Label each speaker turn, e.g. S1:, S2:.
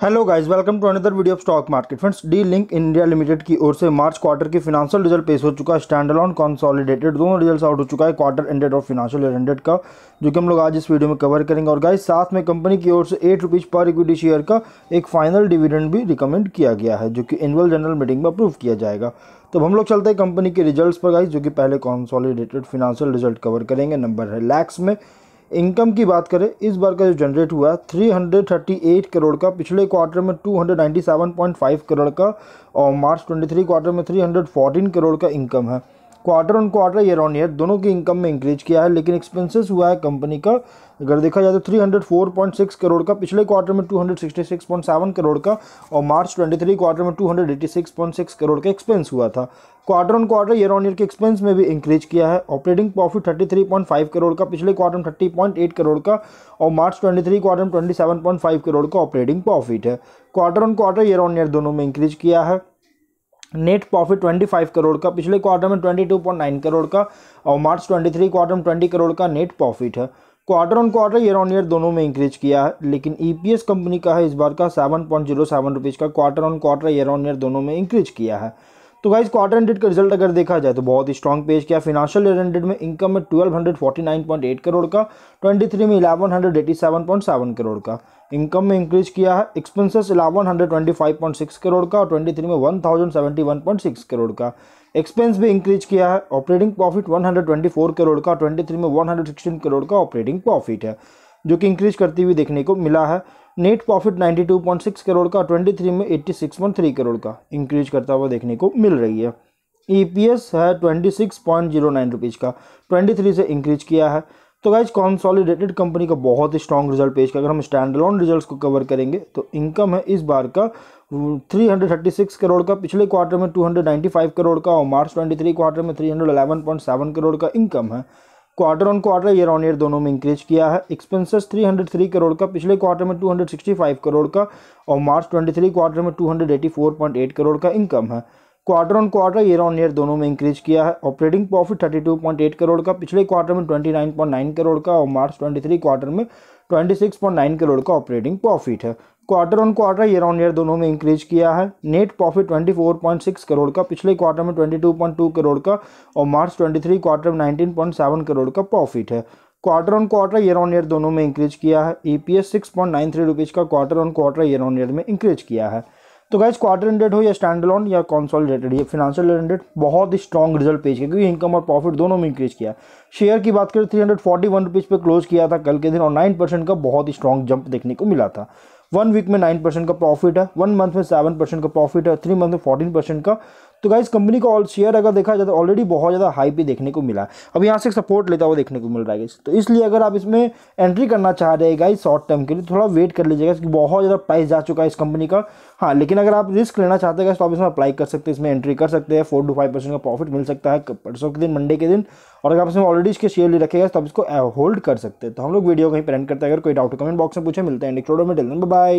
S1: hello guys welcome to another video of stock market friends D link India limited की ओर से March quarter की financial result पेश हो चुका है स्टैंड ऑन कॉन्सॉलिडेटेड दोनों रिजल्ट आउट हो चुका है क्वार्टर एंडेड और फिनांशियल ईयर एंडेड का जो कि हम लोग आज इस वीडियो में कवर करेंगे और गाइज साथ में कंपनी की ओर से एट रुपीज़ पर इक्विटी शेयर का एक फाइनल डिविडेंड भी रिकमेंड किया गया है जो कि एनुअल जनरल मीटिंग में अप्रूव किया जाएगा तो हम लोग चलते हैं कंपनी के रिजल्ट पर गाइज जो कि पहले कॉन्सॉलिडेटेड फिनांशियल रिजल्ट कवर करेंगे नंबर है लैक्स में इनकम की बात करें इस बार का जो जनरेट हुआ है 338 करोड़ का पिछले क्वार्टर में 297.5 करोड़ का और मार्च 23 क्वार्टर में 314 करोड़ का इनकम है quarter on quarter year on year दोनों की इनकम में इंक्रीज किया है लेकिन एक्सपेंसेस हुआ है कंपनी का अगर देखा जाए तो 304.6 करोड़ का पिछले क्वार्टर में 266.7 करोड़ का और मार्च 23 क्वार्टर में 286.6 करोड़ का एक्सपेंस हुआ था quarter on quarter year on year के एक्सपेंस में भी इंक्रीज किया है ऑपरेटिंग प्रॉफिट 33.5 करोड़ का पिछले क्वार्टर में 30.8 करोड़ का और मार्च 23 क्वार्टर में 27.5 करोड़ का ऑपरेटिंग प्रॉफिट है quarter on quarter year on year दोनों में इंक्रीज किया है नेट प्रॉफिट 25 करोड़ का पिछले क्वार्टर में 22.9 करोड़ का और मार्च 23 क्वार्टर में 20 करोड़ का नेट प्रॉफिट है quarter on quarter year on year दोनों में इंक्रीज किया है लेकिन ईपीएस e कंपनी का है इस बार का seven point zero seven rupees का quarter on quarter year on year दोनों में इंक्रीज किया है तो गाइज क्वार्टर एंडेड का रिजल्ट अगर देखा जाए तो बहुत ही स्ट्रॉन्ग पेश किया फिनाशियल ईयर एंडेड में इनकम में 1249.8 करोड़ का 23 में 1187.7 करोड़ का इनकम में इंक्रीज किया है एक्सपेंसेस 1125.6 करोड़ का और 23 में 1071.6 करोड़ का एक्सपेंस भी इंक्रीज किया है ऑपरेटिंग प्रॉफिट 124 करोड़ का 23 में 116 करोड़ का ऑपरेटिंग प्रॉफिट है जो कि इंक्रीज करती हुई देखने को मिला है नेट प्रॉफिट 92.6 करोड़ का 23 में 86.3 करोड़ का इंक्रीज करता हुआ देखने को मिल रही है ईपीएस e है 26.09 रुपीज़ का 23 से इंक्रीज किया है तो गाइज कॉन्सॉलिडेटेड कंपनी का बहुत ही स्ट्रॉन्ग रिजल्ट पेश किया अगर हम स्टैंड अलोन रिजल्ट को कवर करेंगे तो इनकम है इस बार का 336 करोड़ का पिछले क्वार्टर में 295 करोड़ का और मार्च 23 क्वार्टर में 311.7 करोड़ का इनकम है quarter on quarter year on year दोनों में इंक्रीज किया है एक्सपेंसेस 303 करोड़ का पिछले क्वार्टर में 265 करोड़ का और मार्च 23 क्वार्टर में 284.8 करोड़ का इनकम है quarter on quarter year on year दोनों में इंक्रीज किया है ऑपरेटिंग प्रॉफिट 32.8 करोड़ का पिछले क्वार्टर में 29.9 करोड़ का और मार्च 23 क्वार्टर में 26.9 करोड़ का ऑपरेटिंग प्रॉफिट है quarter on quarter year on year दोनों में इंक्रीज किया है नेट प्रॉफिट 24.6 करोड़ का पिछले क्वार्टर में 22.2 करोड़ का और मार्च 23 क्वार्टर में 19.7 करोड़ का प्रॉफिट है quarter on quarter year on year दोनों में इंक्रीज किया है ई पी एस का quarter on quarter year on year में इंक्रीज किया है तो गाइज क्वार्टर इंडेड हो या स्टैंड लॉन या कॉन्सोलिडेटेड या फिनेंशियल इंडेड बहुत ही स्ट्रॉन्ग रिजल्ट पेश किया क्योंकि इनकम और प्रॉफिट दोनों में इंक्रीज किया शेयर की बात करें three hundred forty one rupees पर क्लोज किया था कल के दिन और नाइन परसेंट का बहुत ही स्ट्रॉन्ग जंप देखने को मिला था वन वीक में नाइन परसेंट का प्रॉफिट है वन मंथ में सेवन परसेंट का प्रॉफिट है थ्री मंथ में फोर्टीन परसेंट का तो गाइज कंपनी का ऑल शेयर अगर देखा जाए तो ऑलरेडी बहुत ज़्यादा हाई पे देखने को मिला अब यहाँ से सपोर्ट लेता हुआ देखने को मिल रहा है गाइज तो इसलिए अगर आप इसमें एंट्री करना चाह रहे हैं गाइज शॉर्ट टर्म के लिए तो थोड़ा वेट कर लीजिएगा क्योंकि बहुत ज़्यादा प्राइस जा चुका है इस कंपनी का हाँ लेकिन अगर आप रिस्क लेना चाहते हैं तो आप इसमें अप्लाई कर सकते हैं इसमें एंट्री कर सकते हैं फोर टू फाइव परसेंट का प्रॉफिट मिल सकता है परसों के दिन मंडे के दिन और अगर आप इसमें ऑलरेडी इसके शेयर ले रखेगा तो आप इसको होल्ड uh, कर सकते हैं तो हम लोग वीडियो कहीं पर एंड करते हैं अगर कोई डाउट कमेंट बॉक्स में पूछे मिलते हैं नेक्स्ट वीडियो में टेल बाय